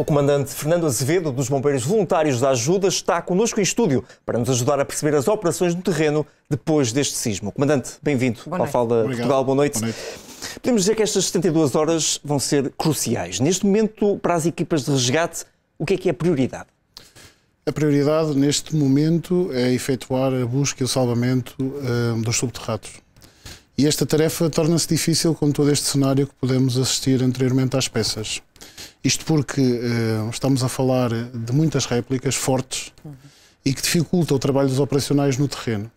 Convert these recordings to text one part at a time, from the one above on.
O comandante Fernando Azevedo, dos Bombeiros Voluntários da Ajuda, está connosco em estúdio para nos ajudar a perceber as operações no terreno depois deste sismo. Comandante, bem-vindo ao Fala Portugal. Boa noite. Boa noite. Podemos dizer que estas 72 horas vão ser cruciais. Neste momento, para as equipas de resgate, o que é que é a prioridade? A prioridade neste momento é efetuar a busca e o salvamento uh, dos subterrados. E esta tarefa torna-se difícil com todo este cenário que pudemos assistir anteriormente às peças. Isto porque uh, estamos a falar de muitas réplicas fortes uhum. e que dificultam o trabalho dos operacionais no terreno.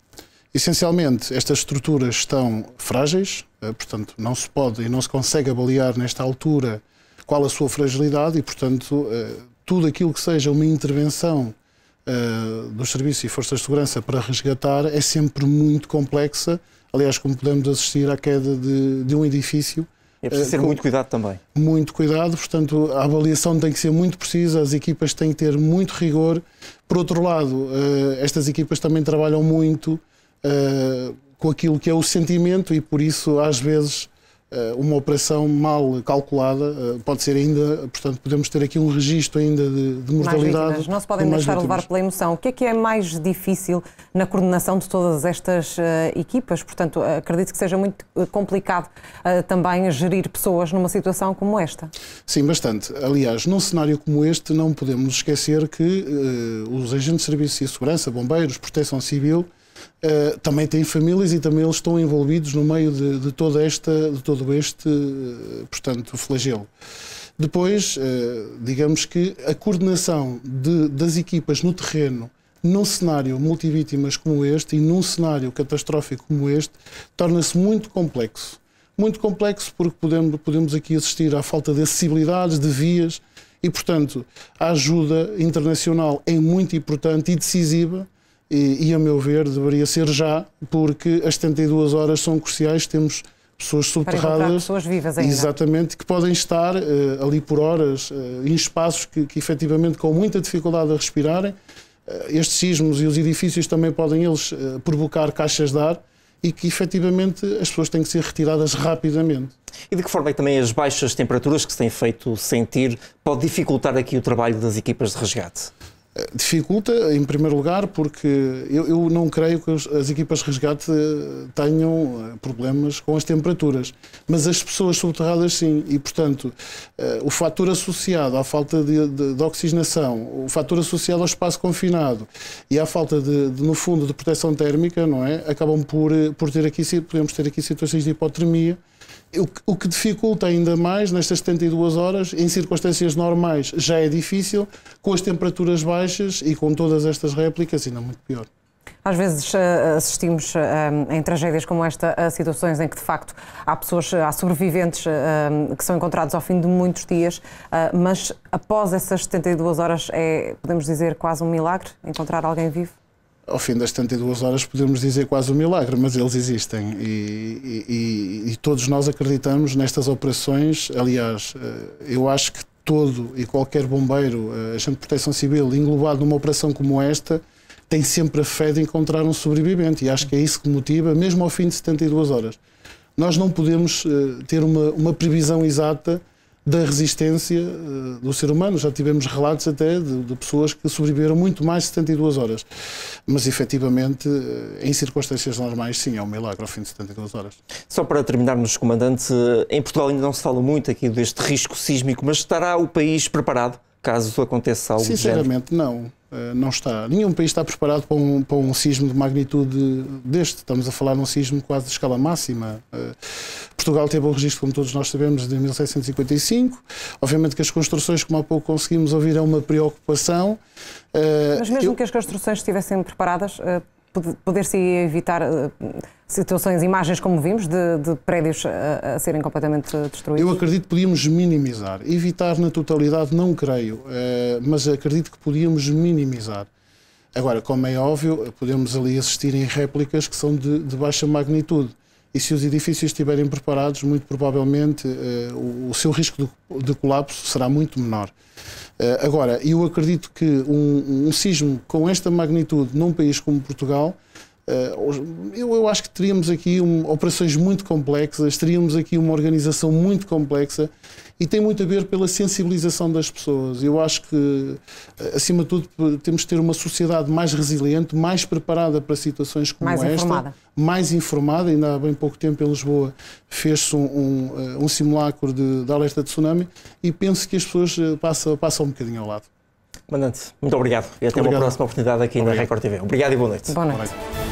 Essencialmente, estas estruturas estão frágeis, uh, portanto, não se pode e não se consegue avaliar nesta altura qual a sua fragilidade e, portanto, uh, tudo aquilo que seja uma intervenção dos serviços e forças de segurança para resgatar é sempre muito complexa. Aliás, como podemos assistir à queda de, de um edifício é preciso eh, ter muito cuidado também. Muito cuidado, portanto, a avaliação tem que ser muito precisa, as equipas têm que ter muito rigor. Por outro lado, eh, estas equipas também trabalham muito eh, com aquilo que é o sentimento e por isso, às vezes, eh, uma operação mal calculada eh, pode ser ainda, portanto, podemos ter aqui um registro ainda de, de mortalidade. Não se podem deixar levar pela emoção. O que é que é mais difícil na coordenação de todas estas uh, equipas? Portanto, acredito que seja muito complicado uh, também gerir pessoas numa situação como esta. Sim, bastante. Aliás, num cenário como este, não podemos esquecer que uh, os agentes de serviço e segurança, bombeiros, proteção civil, uh, também têm famílias e também eles estão envolvidos no meio de, de toda esta, de todo este, eh, portanto, flagelo. Depois, eh, digamos que a coordenação de, das equipas no terreno num cenário multivítimas como este e num cenário catastrófico como este, torna-se muito complexo. Muito complexo porque podemos, podemos aqui assistir à falta de acessibilidades, de vias, e, portanto, a ajuda internacional é muito importante e decisiva e, e, a meu ver, deveria ser já, porque as 72 horas são cruciais, temos pessoas subterradas. pessoas vivas ainda. Exatamente, que podem estar uh, ali por horas, uh, em espaços que, que efetivamente com muita dificuldade a respirarem. Uh, estes sismos e os edifícios também podem eles provocar caixas de ar e que efetivamente as pessoas têm que ser retiradas rapidamente. E de que forma é que também as baixas temperaturas que se têm feito sentir pode dificultar aqui o trabalho das equipas de resgate? Eh, dificulta, em primeiro lugar, porque eu, eu não creio que as, equipas de resgate eh, tenham eh, problemas com as temperaturas, mas as pessoas subterradas sim, e portanto o fator associado à falta de, de, de oxigenação, o fator associado ao espaço confinado e à falta de, de, no fundo, de proteção térmica, não é? Acabam por, por ter aqui, podemos ter aqui situações de hipotermia, o que dificulta ainda mais nestas 72 horas, em circunstâncias normais já é difícil, com as temperaturas baixas e com todas estas réplicas, ainda muito pior. Às vezes eh, assistimos eh, em tragédias como esta a situações em que, de facto, há pessoas, há sobreviventes eh, que são encontrados ao fim de muitos dias, mas após essas 72 horas é, podemos dizer, quase um milagre encontrar alguém vivo? Ao fim das 72 horas podemos dizer quase um milagre, mas eles existem e, e, e todos nós acreditamos nestas operações. Aliás, eu acho que todo e qualquer bombeiro, eh, agente de proteção civil, englobado numa operação como esta, tem sempre a fé de encontrar um sobrevivente e acho que é isso que motiva, mesmo ao fim de 72 horas. Nós não podemos eh, ter uma, uma previsão exata da resistência eh, do ser humano. Já tivemos relatos até de, de, pessoas que sobreviveram muito mais de 72 horas. Mas, efetivamente, eh, em circunstâncias normais, sim, é um milagre ao fim de 72 horas. Só para terminarmos, Comandante, em Portugal ainda não se fala muito aqui deste risco sísmico, mas estará o país preparado caso aconteça algo Sinceramente, não. Eh, não está. Nenhum país está preparado para um, para um sismo de magnitude deste. Estamos a falar de um sismo quase de escala máxima. Eh, Portugal teve um registro, como todos nós sabemos, de 1755. Obviamente que as construções, como há pouco conseguimos ouvir, é uma preocupação. Eh, Mas mesmo Eu... que as construções estivessem preparadas, poder-se evitar eh, situações, imagens como vimos, de, de prédios eh, a, a, serem completamente destruídos? Eu acredito que podíamos minimizar. Evitar na totalidade, não creio, eh, mas acredito que podíamos minimizar. Agora, como é óbvio, podemos ali assistir em réplicas que são de, de baixa magnitude e se os edifícios estiverem preparados, muito provavelmente uh, o, seu risco de, de, colapso será muito menor. Uh, agora, eu acredito que um, um sismo com esta magnitude num país como Portugal eh, eu, eu acho que teríamos aqui um, operações muito complexas, teríamos aqui uma organização muito complexa e tem muito a ver pela sensibilização das pessoas. Eu acho que, eh, acima de tudo, temos de ter uma sociedade mais resiliente, mais preparada para situações como mais esta, informada. mais informada. Ainda há bem pouco tempo em Lisboa fez-se um, um, eh, um, simulacro de, de, alerta de tsunami e penso que as pessoas passam, passam um bocadinho ao lado. Comandante, muito obrigado e até obrigado. uma próxima oportunidade aqui obrigado. na Record TV. Obrigado e boa noite. Boa noite. Boa noite.